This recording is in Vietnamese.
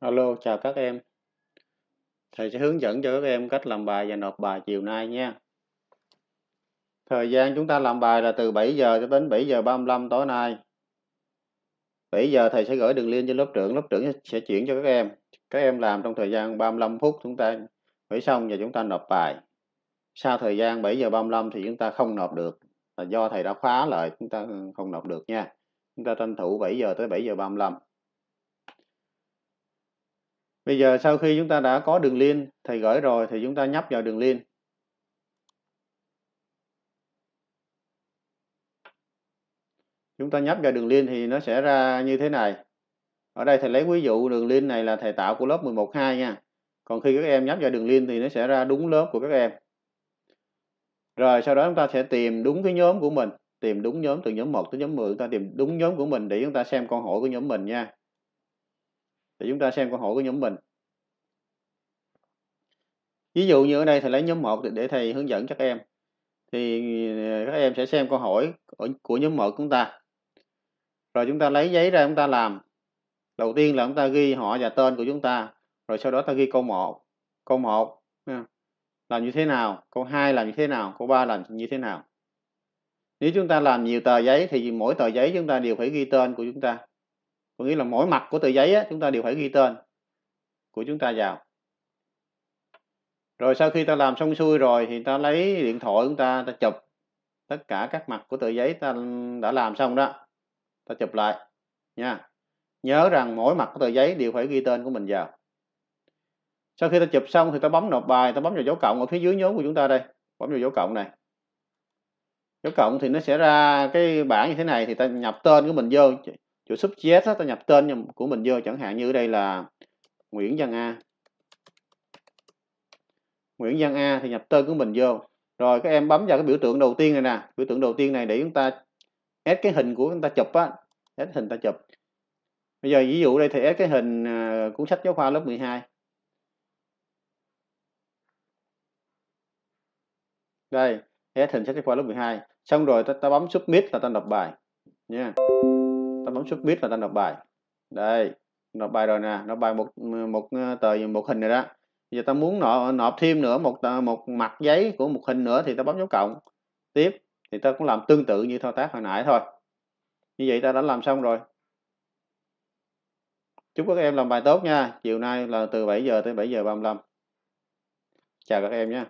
Alo, chào các em. Thầy sẽ hướng dẫn cho các em cách làm bài và nộp bài chiều nay nha. Thời gian chúng ta làm bài là từ 7 giờ cho đến 7 giờ 35 tối nay. 7 giờ thầy sẽ gửi đường link cho lớp trưởng, lớp trưởng sẽ chuyển cho các em. Các em làm trong thời gian 35 phút chúng ta gửi xong và chúng ta nộp bài. Sau thời gian 7 giờ 35 thì chúng ta không nộp được. Là do thầy đã khóa lại chúng ta không nộp được nha. Chúng ta tranh thủ 7 giờ tới 7 giờ 35. Bây giờ sau khi chúng ta đã có đường liên thầy gửi rồi thì chúng ta nhấp vào đường liên. Chúng ta nhấp vào đường liên thì nó sẽ ra như thế này. Ở đây thầy lấy ví dụ đường liên này là thầy tạo của lớp 11 2 nha. Còn khi các em nhấp vào đường liên thì nó sẽ ra đúng lớp của các em. Rồi sau đó chúng ta sẽ tìm đúng cái nhóm của mình, tìm đúng nhóm từ nhóm 1 tới nhóm 10 chúng ta tìm đúng nhóm của mình để chúng ta xem con hỏi của nhóm mình nha để chúng ta xem câu hỏi của nhóm mình ví dụ như ở đây thầy lấy nhóm 1 để thầy hướng dẫn các em thì ờ, các em sẽ xem câu hỏi của nhóm 1 của chúng ta rồi chúng ta lấy giấy ra chúng ta làm đầu tiên là chúng ta ghi họ và tên của chúng ta rồi sau đó ta ghi câu 1 câu 1 làm như thế nào câu 2 làm như thế nào câu 3 làm như thế nào nếu chúng ta làm nhiều tờ giấy thì mỗi tờ giấy chúng ta đều phải ghi tên của chúng ta có nghĩa là mỗi mặt của tờ giấy á, chúng ta đều phải ghi tên của chúng ta vào rồi sau khi ta làm xong xuôi rồi thì ta lấy điện thoại chúng ta ta chụp tất cả các mặt của tờ giấy ta đã làm xong đó ta chụp lại nha nhớ rằng mỗi mặt của tờ giấy đều phải ghi tên của mình vào sau khi ta chụp xong thì ta bấm nộp bài ta bấm vào dấu cộng ở phía dưới nhóm của chúng ta đây bấm vào dấu cộng này dấu cộng thì nó sẽ ra cái bảng như thế này thì ta nhập tên của mình vô chữ subject á, ta nhập tên của mình vô chẳng hạn như đây là Nguyễn Văn A Nguyễn Văn A thì nhập tên của mình vô rồi các em bấm vào cái biểu tượng đầu tiên này nè biểu tượng đầu tiên này để chúng ta ép cái hình của chúng ta chụp á ép hình ta chụp bây giờ ví dụ đây thì ép cái hình à, cuốn sách giáo khoa lớp 12 đây ép hình sách giáo khoa lớp 12 xong rồi ta, ta bấm submit là ta đọc bài nha yeah ta bấm xuất biết là ta nộp bài đây nộp bài rồi nè nộp bài một một ờ, tờ một hình này đó giờ ta muốn nộp, nộp thêm nữa một một mặt giấy của một hình nữa thì ta bấm dấu cộng tiếp thì ta cũng làm tương tự như thao tác hồi nãy thôi như vậy ta đã làm xong rồi chúc các em làm bài tốt nha chiều nay là từ 7 giờ tới 7 giờ 35 chào các em nhé